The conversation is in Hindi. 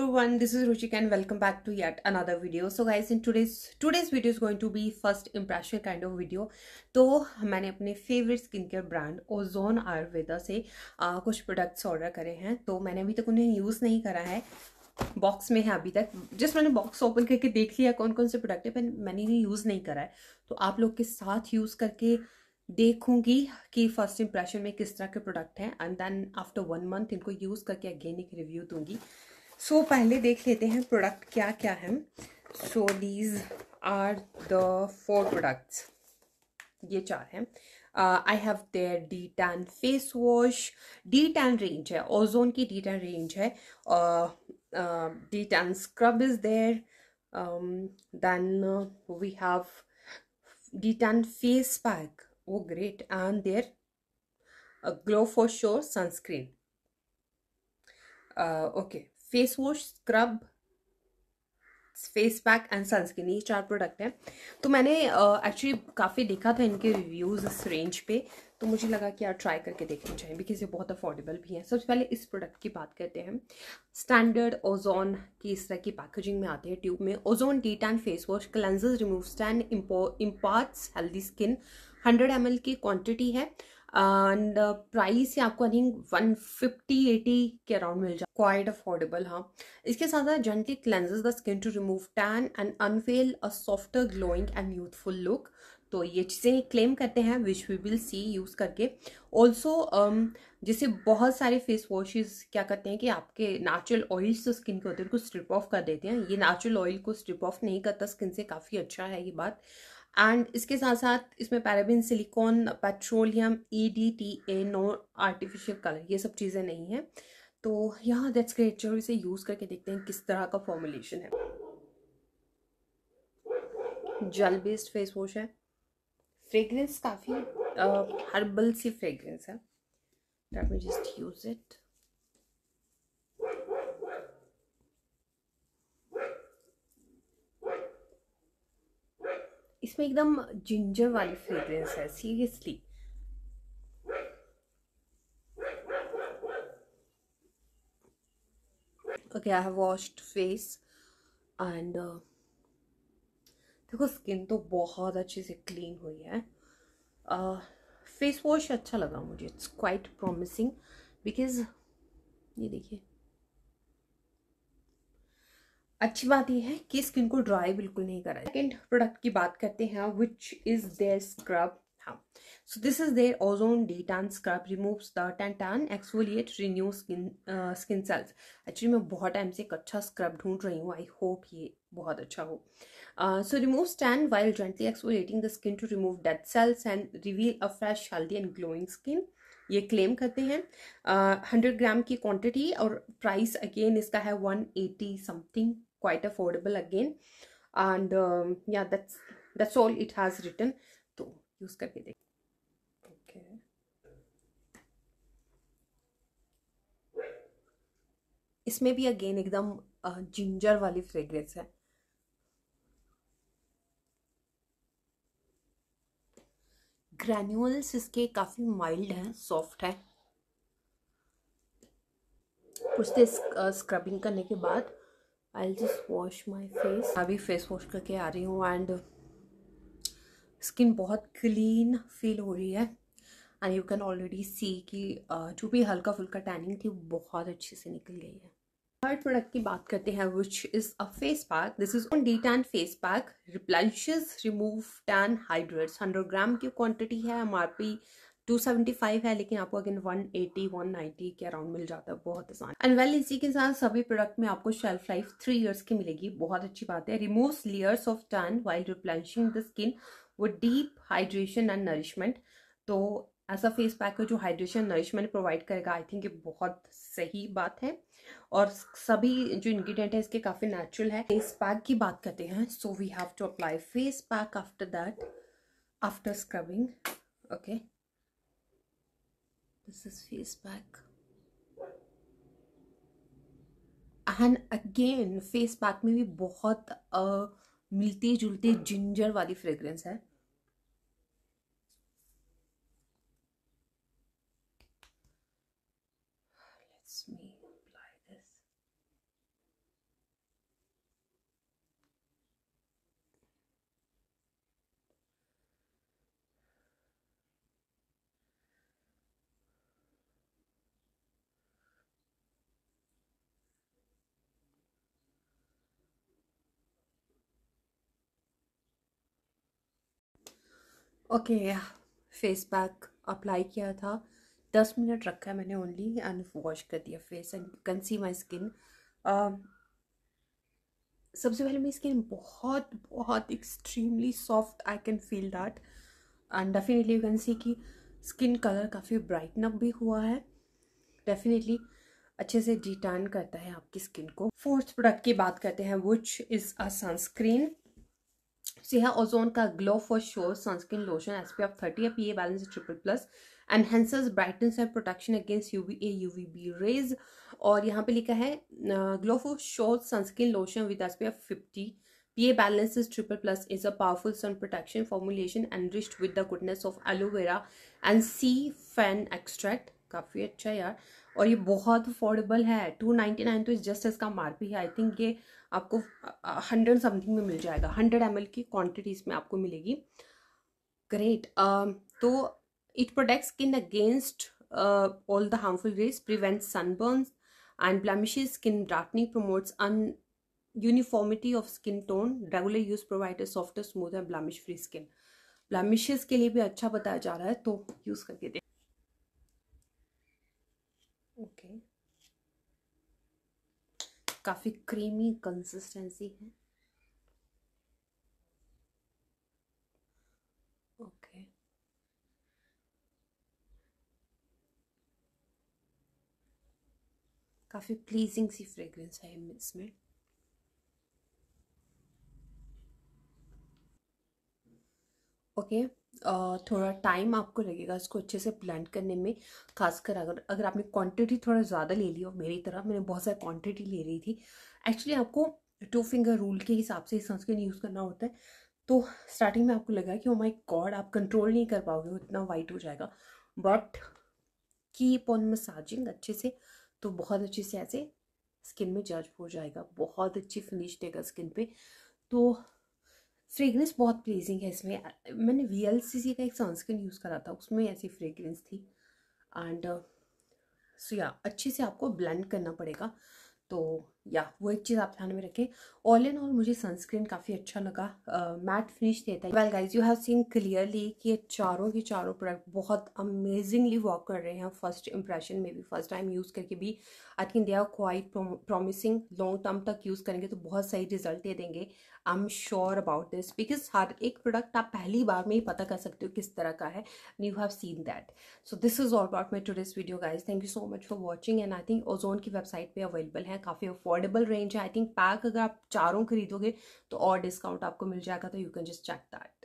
everyone this is Ruchik and welcome back to yet another video so guys in today's today's video is going to be first impression kind of video तो मैंने अपने favourite skin care brand Ozone Ayurveda से आ, कुछ प्रोडक्ट्स ऑर्डर करे हैं तो मैंने अभी तक उन्हें यूज़ नहीं करा है बॉक्स में है अभी तक जस्ट मैंने बॉक्स ओपन करके देख लिया कौन कौन से प्रोडक्ट है पर मैंने इन्हें यूज़ नहीं करा है तो आप लोग के साथ यूज़ करके देखूंगी कि फर्स्ट इंप्रेशन में किस तरह के प्रोडक्ट हैं and then after one month इनको यूज़ करके अगेन एक रिव्यू दूंगी सो so, पहले देख लेते हैं प्रोडक्ट क्या क्या है so these are the four products ये चार हैं I have there D tan face wash D tan range है ओजोन की डी टैन रेंज है D tan scrub is there then we have D tan face pack वो great and there glow for sure sunscreen okay face wash scrub face pack and sunscreen ये चार प्रोडक्ट हैं तो मैंने एक्चुअली uh, काफ़ी देखा था इनके रिव्यूज़ इस रेंज पे तो मुझे लगा कि यार ट्राई करके देखना चाहिए बिकॉज ये बहुत अफोर्डेबल भी हैं सबसे पहले इस प्रोडक्ट की बात करते हैं स्टैंडर्ड ओजोन की इस तरह की पैकेजिंग में आते हैं ट्यूब में Ozone D tan face wash cleanser remove stand imparts healthy skin hundred M की क्वान्टिटी है एंड प्राइस ये आपको I think one fifty eighty के अराउंड मिल जाए क्वाइट अफोर्डेबल हाँ इसके साथ साथ gently cleanses the skin to remove tan and unveil a softer glowing and youthful look तो ये चीज़ें क्लेम करते हैं which we will see use करके ऑल्सो um, जैसे बहुत सारे फेस वॉशेज क्या करते हैं कि आपके नेचुरल ऑयल्स जो स्किन के होते हैं उनको स्ट्रिप ऑफ कर देते हैं ये नेचुरल ऑयल को स्ट्रिप ऑफ नहीं करता स्किन से काफ़ी अच्छा है ये बात एंड इसके साथ साथ इसमें paraben silicone petroleum E D T A no artificial colour ये सब चीज़ें नहीं हैं तो यहाँ दैट्स ग्रेट चलो इसे यूज़ करके देखते हैं किस तरह का फॉर्मुलेशन है जल बेस्ड फेस वॉश है फ्रेगरेंस काफ़ी हर्बल सी फ्रेगरेंस है let me just use it इसमें एकदम जिंजर वाली फ्रेगरेंस है seriously okay I have washed face and देखो स्किन तो बहुत अच्छे से क्लीन हुई है फेस वॉश अच्छा लगा मुझे इट्स क्वाइट प्रॉमिसिंग बिकॉज ये देखिए अच्छी बात यह है कि स्किन को ड्राई बिल्कुल नहीं करा सेकेंड प्रोडक्ट की बात करते हैं विच इज देयर स्क्रब हाँ so this is there Ozone D tan scrub removes the tan tan exfoliate renew skin skin cells actually मैं बहुत टाइम से एक अच्छा स्क्रब ढूंढ रही हूँ आई होप ये बहुत अच्छा हो uh, Uh, so remove stand while gently exfoliating the skin to remove dead cells and reveal a fresh, healthy and glowing skin. ये क्लेम करते हैं हंड्रेड uh, ग्राम की क्वांटिटी और प्राइस अगेन इसका है one eighty something quite affordable again and yeah that's that's all it has written तो यूज़ करके देख ओके इसमें भी अगेन एकदम जिंजर uh, वाली फ्रेग्रेंस है ग्रैन्यूल्स इसके काफ़ी माइल्ड हैं सॉफ्ट है कुछ देर स्क्रबिंग करने के बाद I just wash my face अभी फेस वॉश करके आ रही हूँ एंड स्किन बहुत क्लीन फील हो रही है and you can already see कि जो भी हल्का फुल्का टैनिंग थी बहुत अच्छे से निकल गई है थर्ड प्रोडक्ट की बात करते हैं which is a face pack this is on D tan face pack replenishes remove tan hydrates hundred gram की क्वांटिटी है M R P two seventy five है लेकिन आपको again one eighty one ninety के अराउंड मिल जाता है बहुत आसान एंड वेल इसी के साथ सभी प्रोडक्ट में आपको शेल्फ लाइफ थ्री ईयर्स की मिलेगी बहुत अच्छी बात है remove layers of tan while replenishing the skin वो डीप हाइड्रेशन एंड नरिशमेंट तो ऐसा फेस पैक है जो हाइड्रेशन नरिशमेंट प्रोवाइड करेगा आई थिंक ये बहुत सही बात है और सभी जो इन्ग्रीडियंट है इसके काफ़ी नेचुरल है फेस पैक की बात करते हैं so we have to apply face pack after that after scrubbing okay this is face pack and again face pack में भी बहुत uh, मिलते जुलते जिंजर वाली फ्रेग्रेंस है lets me apply this. Okay okay, face pack apply किया था दस मिनट रखा है मैंने ओनली एंड वॉश कर दिया face and can see my skin सबसे पहले मेरी स्किन बहुत बहुत extremely soft I can feel that and definitely you can see कि स्किन कलर काफ़ी ब्राइटन अप भी हुआ है डेफिनेटली अच्छे से डिटर्न करता है आपकी स्किन को फोर्थ प्रोडक्ट की बात करते हैं विच इज़ अ सनस्क्रीन सिया ओजोन का glow for sure sunscreen lotion S P F thirty है P A balance triple plus enhancers brightness and protection against U V A U V B rays और यहाँ पे लिखा है glow for sure sunscreen lotion with S P F fifty ये balance is plus is a powerful sun protection formulation enriched with with the goodness of aloe vera and सी फैन एक्सट्रैक्ट काफ़ी अच्छा यार और ये बहुत अफोर्डेबल है टू नाइन्टी नाइन तो जस्ट इसका मार भी है आई थिंक ये आपको हंड्रेड समथिंग में मिल जाएगा हंड्रेड एम एल की क्वान्टिटी इसमें आपको मिलेगी ग्रेट uh, तो It protects skin against uh, all the harmful rays, prevents sunburns and blemishes, skin darkening promotes un uniformity of skin tone regular use provide a softer and blemish free skin blemishes के लिए भी अच्छा बताया जा रहा है तो यूज करके देख ओके okay. काफ़ी क्रीमी कंसिस्टेंसी है काफ़ी प्लीजिंग सी फ्रेग्रेंस है इसमें ओके okay, थोड़ा टाइम आपको लगेगा इसको अच्छे से ब्लेंड करने में खासकर अगर अगर आपने क्वांटिटी थोड़ा ज़्यादा ले ली हो मेरी तरह मैंने बहुत सारी क्वांटिटी ले रही थी एक्चुअली आपको टू फिंगर रूल के हिसाब से सनस्क्रीन यूज़ करना होता है तो स्टार्टिंग में आपको लगा कि वो माई कॉड आप कंट्रोल नहीं कर पाओगे इतना वाइट हो जाएगा बट कीप ऑन मसाजिंग अच्छे से तो बहुत अच्छे से ऐसे स्किन में जज हो जाएगा बहुत अच्छी फिनिश देगा स्किन पे तो फ्रेगरेंस बहुत प्लीजिंग है इसमें मैंने वी एल सी सी का एक सनस्क्रीन यूज़ करा था उसमें ऐसी फ्रेगरेंस थी एंड सो या अच्छे से आपको ब्लेंड करना पड़ेगा तो या वो एक चीज़ आप ध्यान में रखें ऑल इन ऑल मुझे सनस्क्रीन काफ़ी अच्छा लगा मैट फिनिश देता है well guys you have seen clearly कि ये चारों के चारों प्रोडक्ट बहुत अमेजिंगली वर्क कर रहे हैं फर्स्ट इंप्रेशन में भी फर्स्ट टाइम यूज़ करके भी I think they are quite promising long term तक यूज़ करेंगे तो बहुत सही रिजल्ट दे देंगे I am sure about this because हर एक प्रोडक्ट आप पहली बार में ही पता कर सकते हो किस तरह का है you have seen that so this is all about my tourist video guys thank you so much for watching and I think Ozone की वेबसाइट पर अवेलेबल है काफ़ी अफोर्ड अफोर्डेबल रेंज है आई थिंक पैक अगर आप चारों खरीदोगे तो और डिस्काउंट आपको मिल जाएगा तो you can just check that